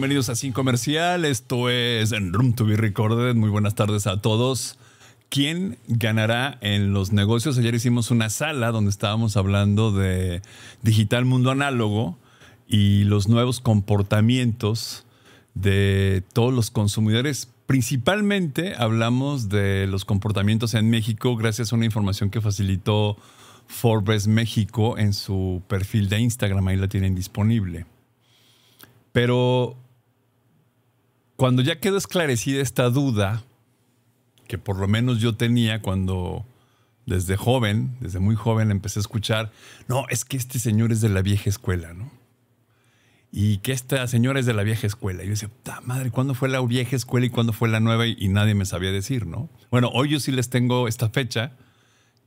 bienvenidos a Sin Comercial. Esto es en Room to be Recorded. Muy buenas tardes a todos. ¿Quién ganará en los negocios? Ayer hicimos una sala donde estábamos hablando de digital mundo análogo y los nuevos comportamientos de todos los consumidores. Principalmente hablamos de los comportamientos en México gracias a una información que facilitó Forbes México en su perfil de Instagram. Ahí la tienen disponible. Pero cuando ya quedó esclarecida esta duda, que por lo menos yo tenía cuando desde joven, desde muy joven empecé a escuchar, no, es que este señor es de la vieja escuela, ¿no? Y que esta señora es de la vieja escuela. Y yo decía, puta madre, ¿cuándo fue la vieja escuela y cuándo fue la nueva? y nadie me sabía decir, ¿no? Bueno, hoy yo sí les tengo esta fecha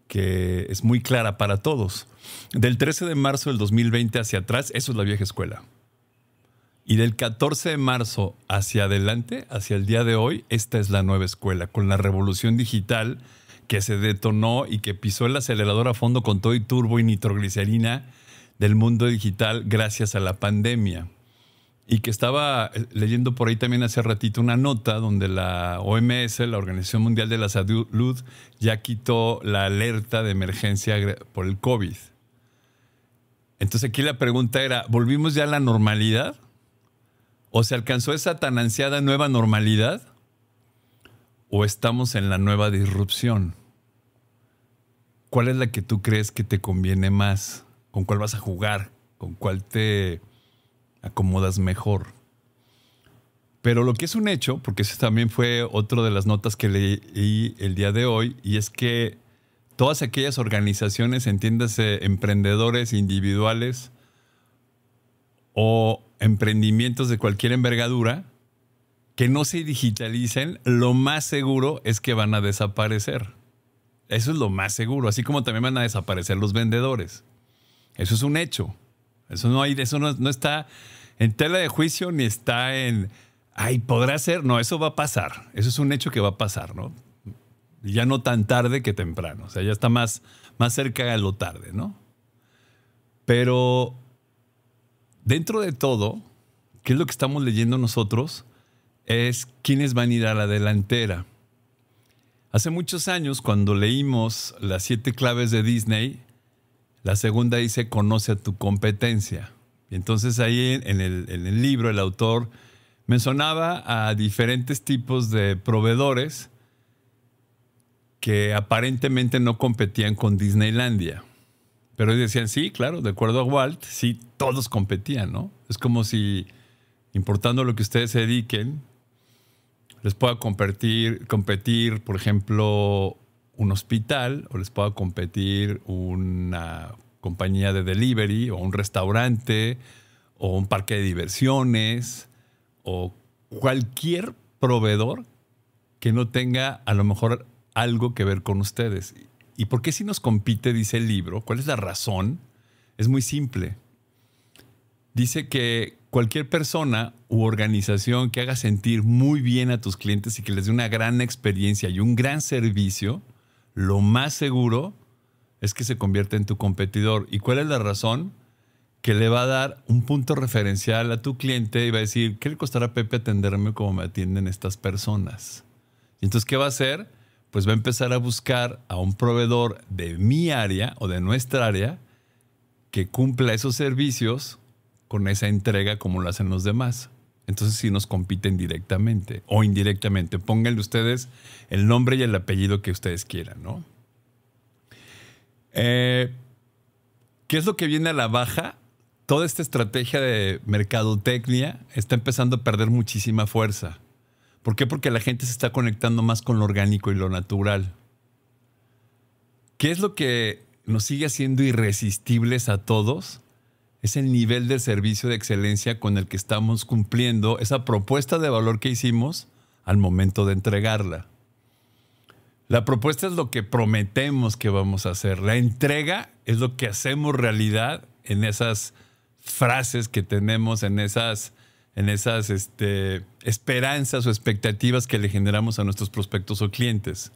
que es muy clara para todos. Del 13 de marzo del 2020 hacia atrás, eso es la vieja escuela. Y del 14 de marzo hacia adelante, hacia el día de hoy, esta es la nueva escuela, con la revolución digital que se detonó y que pisó el acelerador a fondo con todo y turbo y nitroglicerina del mundo digital gracias a la pandemia. Y que estaba eh, leyendo por ahí también hace ratito una nota donde la OMS, la Organización Mundial de la Salud, ya quitó la alerta de emergencia por el COVID. Entonces aquí la pregunta era, ¿volvimos ya a la normalidad? ¿O se alcanzó esa tan ansiada nueva normalidad? ¿O estamos en la nueva disrupción? ¿Cuál es la que tú crees que te conviene más? ¿Con cuál vas a jugar? ¿Con cuál te acomodas mejor? Pero lo que es un hecho, porque eso también fue otro de las notas que leí el día de hoy, y es que todas aquellas organizaciones, entiéndase, emprendedores individuales o emprendimientos de cualquier envergadura que no se digitalicen, lo más seguro es que van a desaparecer. Eso es lo más seguro, así como también van a desaparecer los vendedores. Eso es un hecho. Eso no hay, eso no, está en tela de juicio ni está en ay, podrá ser. No, eso va a pasar. Eso es un hecho que va a pasar, ¿no? Ya no tan tarde que temprano. O sea, ya está más, más cerca de lo tarde, ¿no? Pero dentro de todo, ¿qué es lo que estamos leyendo nosotros? Es quiénes van a ir a la delantera. Hace muchos años, cuando leímos las siete claves de Disney, la segunda dice, conoce a tu competencia. Y entonces ahí en el, en el libro el autor mencionaba a diferentes tipos de proveedores que aparentemente no competían con Disneylandia. Pero decían, sí, claro, de acuerdo a Walt, sí, todos competían, ¿no? Es como si, importando lo que ustedes se dediquen, les pueda competir, competir, por ejemplo, un hospital o les pueda competir una compañía de delivery o un restaurante o un parque de diversiones o cualquier proveedor que no tenga a lo mejor algo que ver con ustedes. ¿Y por qué si nos compite, dice el libro? ¿Cuál es la razón? Es muy simple. Dice que cualquier persona u organización que haga sentir muy bien a tus clientes y que les dé una gran experiencia y un gran servicio, lo más seguro es que se convierta en tu competidor. ¿Y cuál es la razón? Que le va a dar un punto referencial a tu cliente y va a decir, ¿qué le costará a Pepe atenderme como me atienden estas personas? Y entonces, ¿qué va a hacer? pues va a empezar a buscar a un proveedor de mi área o de nuestra área que cumpla esos servicios con esa entrega como lo hacen los demás. Entonces si nos compiten directamente o indirectamente. Pónganle ustedes el nombre y el apellido que ustedes quieran, ¿no? Eh, ¿Qué es lo que viene a la baja? Toda esta estrategia de mercadotecnia está empezando a perder muchísima fuerza. ¿Por qué? Porque la gente se está conectando más con lo orgánico y lo natural. ¿Qué es lo que nos sigue haciendo irresistibles a todos? Es el nivel de servicio de excelencia con el que estamos cumpliendo esa propuesta de valor que hicimos al momento de entregarla. La propuesta es lo que prometemos que vamos a hacer. La entrega es lo que hacemos realidad en esas frases que tenemos, en esas en esas este, esperanzas o expectativas que le generamos a nuestros prospectos o clientes.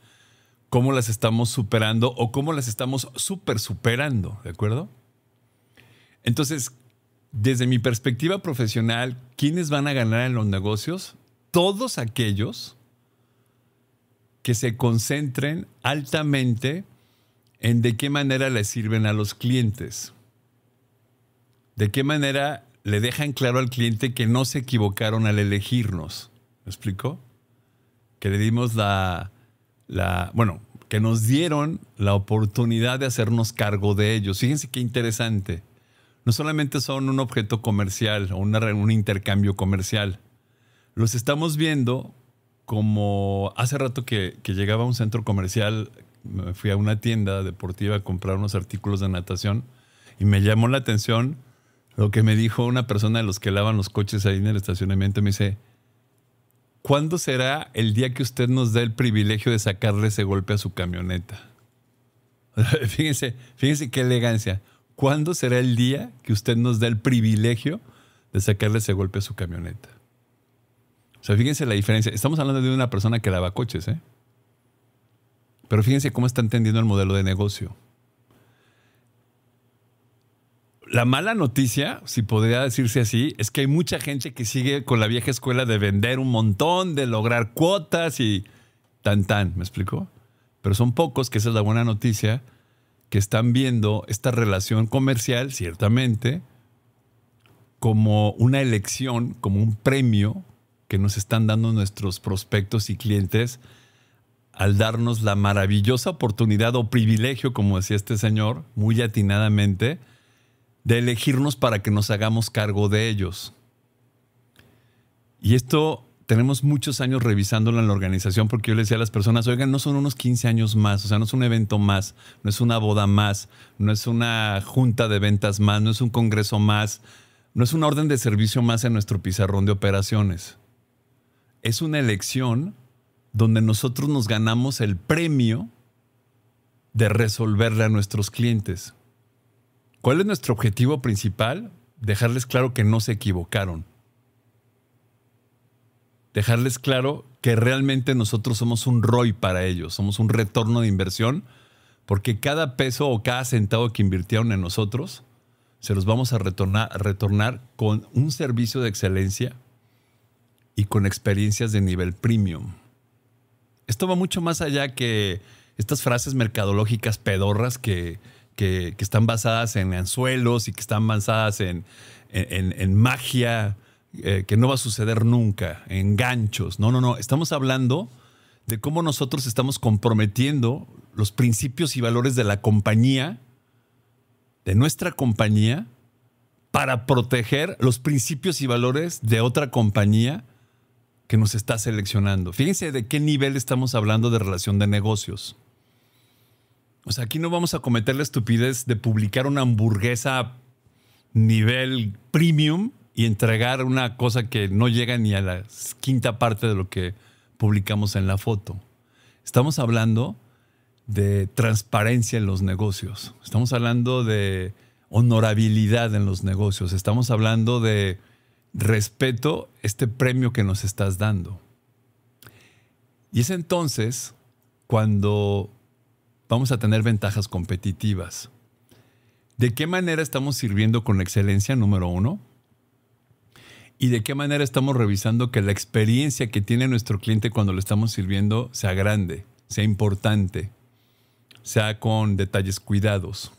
¿Cómo las estamos superando o cómo las estamos super superando? ¿De acuerdo? Entonces, desde mi perspectiva profesional, ¿quiénes van a ganar en los negocios? Todos aquellos que se concentren altamente en de qué manera les sirven a los clientes. De qué manera le dejan claro al cliente que no se equivocaron al elegirnos. ¿Me explico? Que le dimos la, la, bueno, que nos dieron la oportunidad de hacernos cargo de ellos. Fíjense qué interesante. No solamente son un objeto comercial o una, un intercambio comercial. Los estamos viendo como hace rato que, que llegaba a un centro comercial, fui a una tienda deportiva a comprar unos artículos de natación y me llamó la atención lo que me dijo una persona de los que lavan los coches ahí en el estacionamiento, me dice, ¿cuándo será el día que usted nos dé el privilegio de sacarle ese golpe a su camioneta? fíjense, fíjense qué elegancia. ¿Cuándo será el día que usted nos dé el privilegio de sacarle ese golpe a su camioneta? O sea, fíjense la diferencia. Estamos hablando de una persona que lava coches, ¿eh? Pero fíjense cómo está entendiendo el modelo de negocio la mala noticia, si podría decirse así, es que hay mucha gente que sigue con la vieja escuela de vender un montón, de lograr cuotas y tan tan, ¿me explico? Pero son pocos, que esa es la buena noticia, que están viendo esta relación comercial, ciertamente, como una elección, como un premio que nos están dando nuestros prospectos y clientes al darnos la maravillosa oportunidad o privilegio, como decía este señor, muy atinadamente, de elegirnos para que nos hagamos cargo de ellos. Y esto tenemos muchos años revisándolo en la organización porque yo le decía a las personas, oigan, no son unos 15 años más, o sea, no es un evento más, no es una boda más, no es una junta de ventas más, no es un congreso más, no es una orden de servicio más en nuestro pizarrón de operaciones. Es una elección donde nosotros nos ganamos el premio de resolverle a nuestros clientes. ¿Cuál es nuestro objetivo principal? Dejarles claro que no se equivocaron. Dejarles claro que realmente nosotros somos un ROI para ellos, somos un retorno de inversión, porque cada peso o cada centavo que invirtieron en nosotros, se los vamos a retornar, retornar con un servicio de excelencia y con experiencias de nivel premium. Esto va mucho más allá que estas frases mercadológicas pedorras que, que, están basadas en anzuelos y que están basadas en, magia eh, que no va a suceder nunca, en ganchos. No, no, no. Estamos hablando de cómo nosotros estamos comprometiendo los principios y valores de la compañía, de nuestra compañía, para proteger los principios y valores de otra compañía que nos está seleccionando. Fíjense de qué nivel estamos hablando de relación de negocios. O sea, aquí no vamos a cometer la estupidez de publicar una hamburguesa nivel premium y entregar una cosa que no llega ni a la quinta parte de lo que publicamos en la foto. Estamos hablando de transparencia en los negocios. Estamos hablando de honorabilidad en los negocios. Estamos hablando de respeto este premio que nos estás dando. Y es entonces cuando vamos a tener ventajas competitivas. ¿De qué manera estamos sirviendo con excelencia número uno? ¿Y de qué manera estamos revisando que la experiencia que tiene nuestro cliente cuando lo estamos sirviendo sea grande, sea importante, sea con detalles cuidados?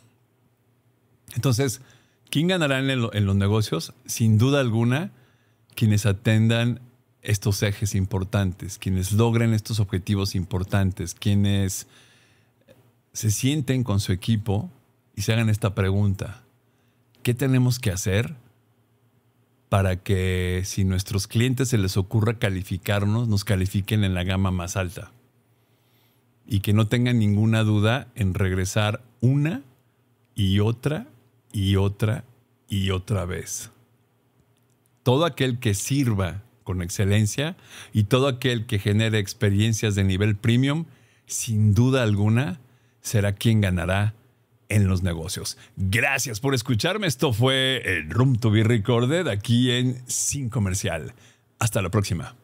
Entonces, ¿quién ganará en los negocios? Sin duda alguna, quienes atendan estos ejes importantes, quienes logren estos objetivos importantes, quienes se sienten con su equipo y se hagan esta pregunta. ¿Qué tenemos que hacer para que si nuestros clientes se les ocurra calificarnos, nos califiquen en la gama más alta? Y que no tengan ninguna duda en regresar una y otra y otra y otra vez. Todo aquel que sirva con excelencia y todo aquel que genere experiencias de nivel premium, sin duda alguna, será quien ganará en los negocios. Gracias por escucharme. Esto fue el Room to be Recorded aquí en Sin Comercial. Hasta la próxima.